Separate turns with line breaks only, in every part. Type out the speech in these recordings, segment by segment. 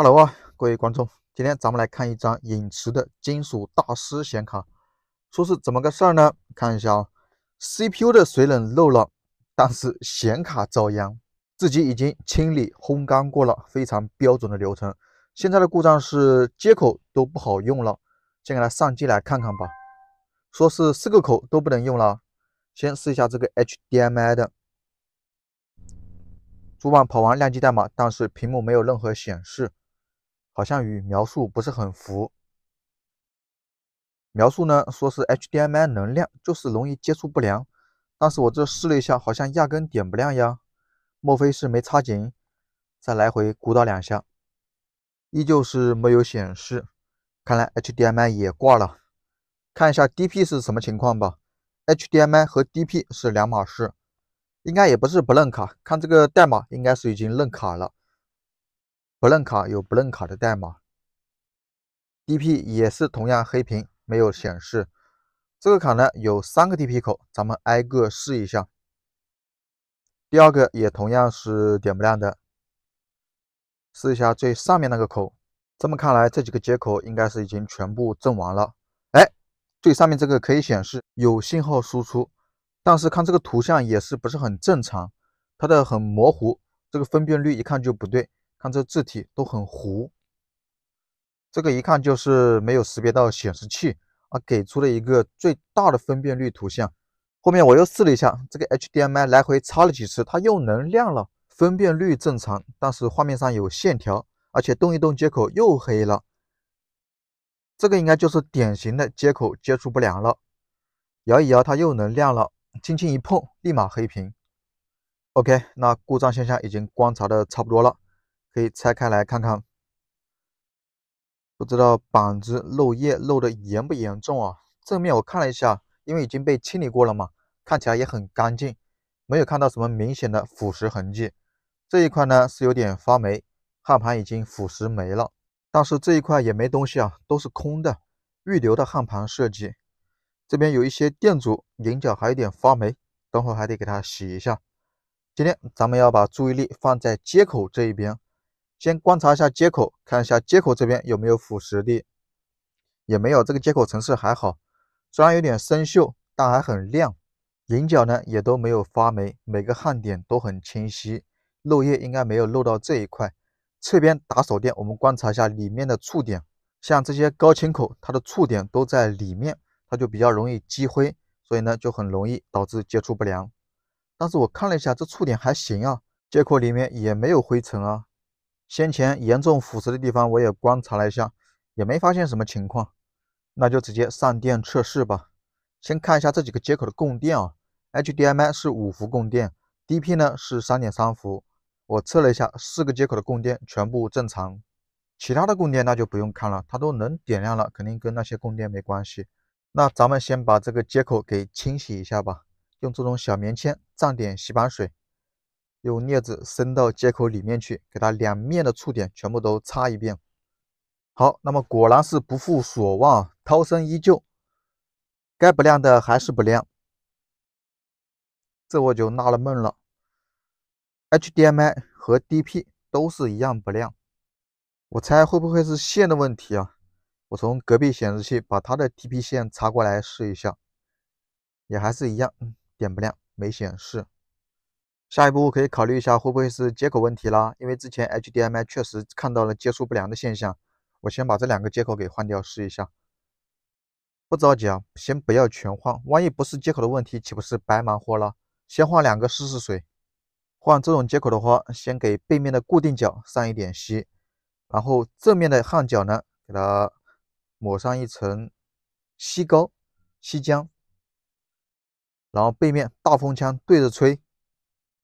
Hello 啊，各位观众，今天咱们来看一张影驰的金属大师显卡，说是怎么个事儿呢？看一下啊，CPU 的水冷漏了，但是显卡遭殃，自己已经清理烘干过了，非常标准的流程。现在的故障是接口都不好用了，先给它上机来看看吧。说是四个口都不能用了，先试一下这个 HDMI 的。主板跑完亮机代码，但是屏幕没有任何显示。好像与描述不是很符。描述呢，说是 HDMI 能亮，就是容易接触不良。但是我这试了一下，好像压根点不亮呀。莫非是没插紧？再来回鼓捣两下，依旧是没有显示。看来 HDMI 也挂了。看一下 DP 是什么情况吧。HDMI 和 DP 是两码事，应该也不是不认卡。看这个代码，应该是已经认卡了。不认卡有不认卡的代码，DP 也是同样黑屏没有显示。这个卡呢有三个 DP 口，咱们挨个试一下。第二个也同样是点不亮的，试一下最上面那个口。这么看来，这几个接口应该是已经全部阵亡了。哎，最上面这个可以显示有信号输出，但是看这个图像也是不是很正常，它的很模糊，这个分辨率一看就不对。看这字体都很糊，这个一看就是没有识别到显示器啊，给出了一个最大的分辨率图像。后面我又试了一下，这个 HDMI 来回插了几次，它又能亮了，分辨率正常，但是画面上有线条，而且动一动接口又黑了。这个应该就是典型的接口接触不良了。摇一摇它又能亮了，轻轻一碰立马黑屏。OK，那故障现象已经观察的差不多了。可以拆开来看看，不知道板子漏液漏的严不严重啊？正面我看了一下，因为已经被清理过了嘛，看起来也很干净，没有看到什么明显的腐蚀痕迹。这一块呢是有点发霉，焊盘已经腐蚀没了，但是这一块也没东西啊，都是空的，预留的焊盘设计。这边有一些电阻，棱角还有点发霉，等会还得给它洗一下。今天咱们要把注意力放在接口这一边。先观察一下接口，看一下接口这边有没有腐蚀的，也没有，这个接口层次还好，虽然有点生锈，但还很亮，棱角呢也都没有发霉，每个焊点都很清晰，漏液应该没有漏到这一块。侧边打手电，我们观察一下里面的触点，像这些高清口，它的触点都在里面，它就比较容易积灰，所以呢就很容易导致接触不良。但是我看了一下，这触点还行啊，接口里面也没有灰尘啊。先前严重腐蚀的地方我也观察了一下，也没发现什么情况，那就直接上电测试吧。先看一下这几个接口的供电啊，HDMI 是五伏供电，DP 呢是三点三伏。我测了一下，四个接口的供电全部正常，其他的供电那就不用看了，它都能点亮了，肯定跟那些供电没关系。那咱们先把这个接口给清洗一下吧，用这种小棉签蘸点洗板水。用镊子伸到接口里面去，给它两面的触点全部都插一遍。好，那么果然是不负所望，涛声依旧，该不亮的还是不亮。这我就纳了闷了，HDMI 和 DP 都是一样不亮。我猜会不会是线的问题啊？我从隔壁显示器把它的 DP 线插过来试一下，也还是一样，点不亮，没显示。下一步可以考虑一下会不会是接口问题啦，因为之前 HDMI 确实看到了接触不良的现象。我先把这两个接口给换掉试一下，不着急啊，先不要全换，万一不是接口的问题，岂不是白忙活了？先换两个试试水。换这种接口的话，先给背面的固定角上一点锡，然后正面的焊脚呢，给它抹上一层锡膏、锡浆，然后背面大风枪对着吹。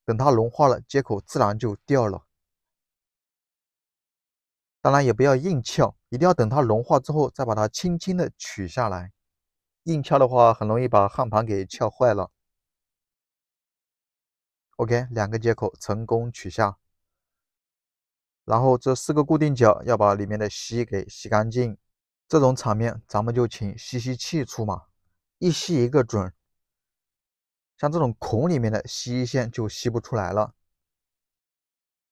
等它融化了，接口自然就掉了。当然也不要硬撬，一定要等它融化之后再把它轻轻的取下来。硬撬的话，很容易把焊盘给撬坏了。OK，两个接口成功取下。然后这四个固定脚要把里面的锡给吸干净。这种场面，咱们就请吸吸器出马，一吸一个准。像这种孔里面的锡线就吸不出来了。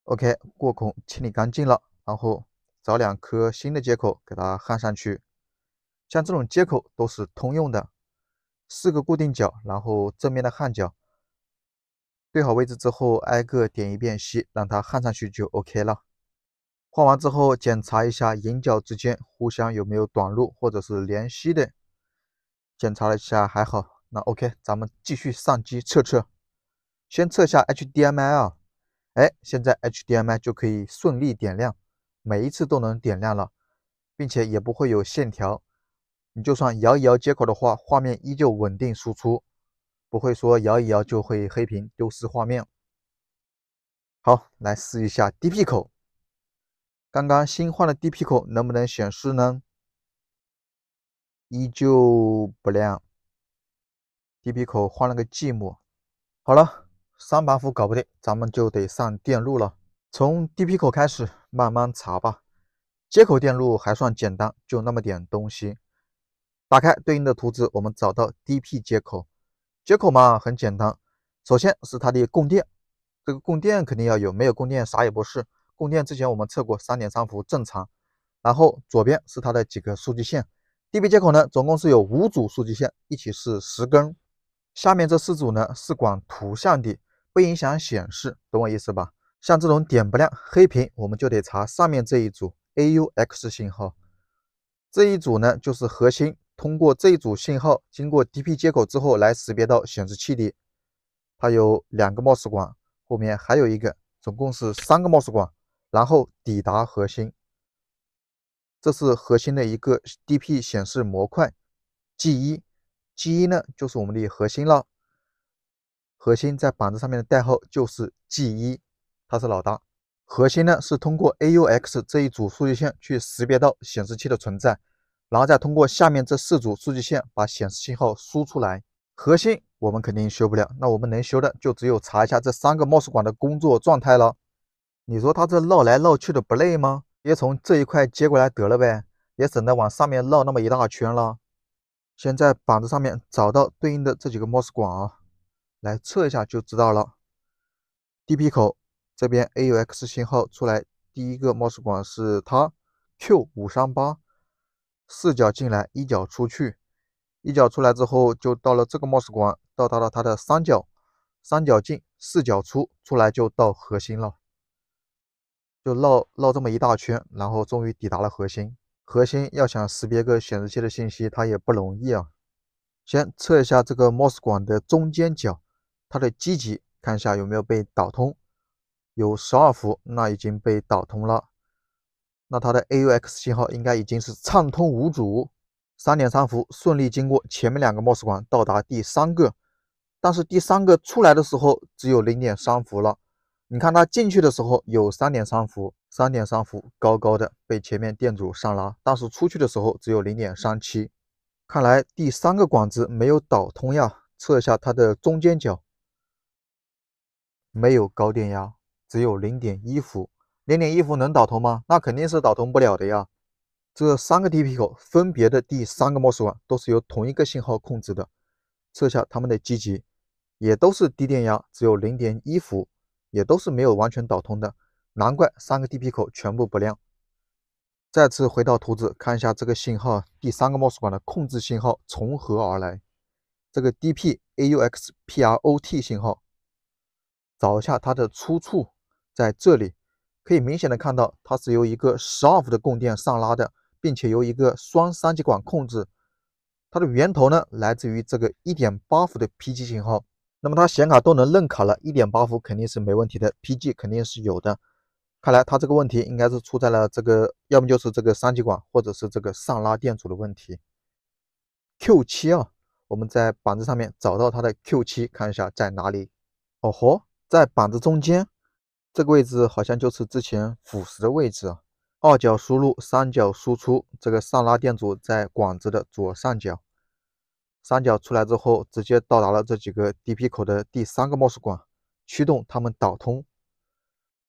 OK，过孔清理干净了，然后找两颗新的接口给它焊上去。像这种接口都是通用的，四个固定角，然后正面的焊脚，对好位置之后，挨个点一遍锡，让它焊上去就 OK 了。换完之后检查一下引脚之间互相有没有短路或者是连锡的。检查了一下还好。那 OK，咱们继续上机测测，先测下 HDMI 啊，哎，现在 HDMI 就可以顺利点亮，每一次都能点亮了，并且也不会有线条。你就算摇一摇接口的话，画面依旧稳定输出，不会说摇一摇就会黑屏丢失画面。好，来试一下 DP 口，刚刚新换的 DP 口能不能显示呢？依旧不亮。DP 口换了个寂寞。好了，三把斧搞不定，咱们就得上电路了。从 DP 口开始慢慢查吧。接口电路还算简单，就那么点东西。打开对应的图纸，我们找到 DP 接口。接口嘛，很简单，首先是它的供电，这个供电肯定要有，没有供电啥也不是。供电之前我们测过，三点三伏正常。然后左边是它的几个数据线，DP 接口呢，总共是有五组数据线，一起是十根。下面这四组呢是管图像的，不影响显示，懂我意思吧？像这种点不亮、黑屏，我们就得查上面这一组 AUX 信号。这一组呢就是核心，通过这一组信号，经过 DP 接口之后来识别到显示器的。它有两个 MOS 管，后面还有一个，总共是三个 MOS 管，然后抵达核心。这是核心的一个 DP 显示模块 G1。G1 呢，就是我们的核心了。核心在板子上面的代号就是 G1，它是老大。核心呢是通过 AUX 这一组数据线去识别到显示器的存在，然后再通过下面这四组数据线把显示信号输出来。核心我们肯定修不了，那我们能修的就只有查一下这三个 MOS 管的工作状态了。你说它这绕来绕去的不累吗？接从这一块接过来得了呗，也省得往上面绕那么一大圈了。先在板子上面找到对应的这几个 MOS 管啊，来测一下就知道了。DP 口这边 AUX 信号出来，第一个 MOS 管是它 Q 五三八，四角进来，一角出去，一角出来之后就到了这个 MOS 管，到达了它的三角，三角进，四角出，出来就到核心了，就绕绕这么一大圈，然后终于抵达了核心。核心要想识别个显示器的信息，它也不容易啊。先测一下这个 MOS 管的中间角，它的基极，看一下有没有被导通。有十二伏，那已经被导通了。那它的 AUX 信号应该已经是畅通无阻，三点三伏顺利经过前面两个 MOS 管到达第三个，但是第三个出来的时候只有零点三伏了。你看它进去的时候有三点三伏。三点三伏，高高的被前面电阻上拉，但是出去的时候只有零点三七，看来第三个管子没有导通呀。测一下它的中间角，没有高电压，只有零点一伏，零点一伏能导通吗？那肯定是导通不了的呀。这三个 d P 口分别的第三个 mos 管都是由同一个信号控制的，测下它们的积极，也都是低电压，只有零点一伏，也都是没有完全导通的。难怪三个 DP 口全部不亮。再次回到图纸，看一下这个信号，第三个 MOS 管的控制信号从何而来？这个 DP AUX PROT 信号，找一下它的出处，在这里可以明显的看到，它是由一个12伏的供电上拉的，并且由一个双三极管控制。它的源头呢，来自于这个1.8伏的 PG 信号。那么它显卡都能认卡了，1.8伏肯定是没问题的，PG 肯定是有的。看来他这个问题应该是出在了这个，要么就是这个三极管，或者是这个上拉电阻的问题。Q7 啊，我们在板子上面找到它的 Q7，看一下在哪里。哦吼，在板子中间这个位置，好像就是之前腐蚀的位置。啊。二角输入，三角输出，这个上拉电阻在管子的左上角。三角出来之后，直接到达了这几个 DP 口的第三个 mos 管，驱动它们导通。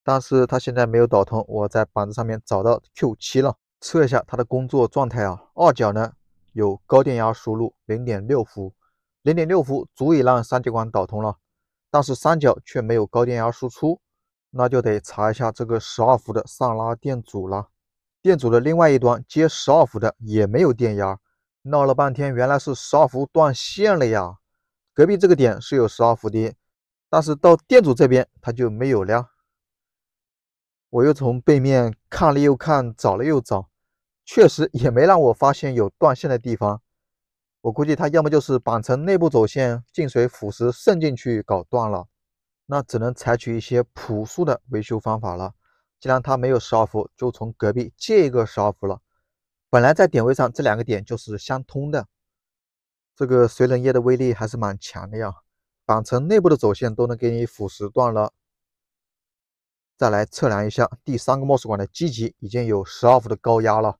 但是它现在没有导通，我在板子上面找到 Q7 了，测一下它的工作状态啊。二脚呢有高电压输入，零点六伏，零点六伏足以让三极管导通了，但是三脚却没有高电压输出，那就得查一下这个十二伏的上拉电阻了。电阻的另外一端接十二伏的也没有电压，闹了半天原来是十二伏断线了呀。隔壁这个点是有十二伏的，但是到电阻这边它就没有了。我又从背面看了又看，找了又找，确实也没让我发现有断线的地方。我估计他要么就是板层内部走线进水腐蚀渗进去搞断了，那只能采取一些朴素的维修方法了。既然它没有十二伏，就从隔壁借一个十二伏了。本来在点位上这两个点就是相通的，这个水冷液的威力还是蛮强的呀。板层内部的走线都能给你腐蚀断了。再来测量一下第三个 mos 管的机极，已经有12伏的高压了，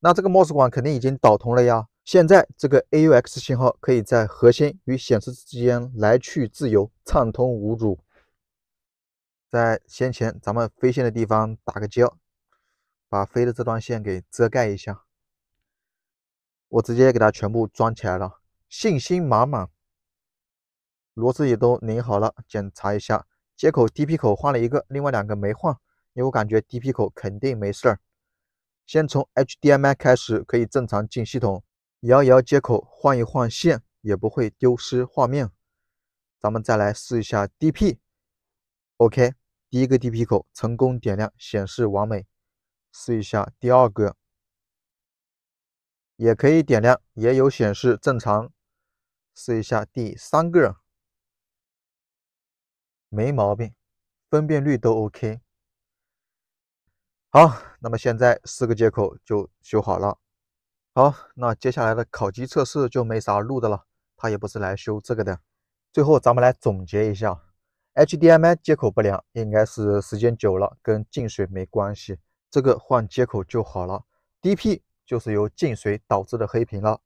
那这个 mos 管肯定已经导通了呀。现在这个 aux 信号可以在核心与显示之间来去自由，畅通无阻。在先前咱们飞线的地方打个胶，把飞的这段线给遮盖一下。我直接给它全部装起来了，信心满满。螺丝也都拧好了，检查一下。接口 DP 口换了一个，另外两个没换，因为我感觉 DP 口肯定没事儿。先从 HDMI 开始，可以正常进系统，摇一摇接口换一换线也不会丢失画面。咱们再来试一下 DP，OK，第一个 DP 口成功点亮，显示完美。试一下第二个，也可以点亮，也有显示正常。试一下第三个。没毛病，分辨率都 OK。好，那么现在四个接口就修好了。好，那接下来的烤机测试就没啥录的了，他也不是来修这个的。最后，咱们来总结一下：HDMI 接口不良应该是时间久了跟进水没关系，这个换接口就好了。DP 就是由进水导致的黑屏了。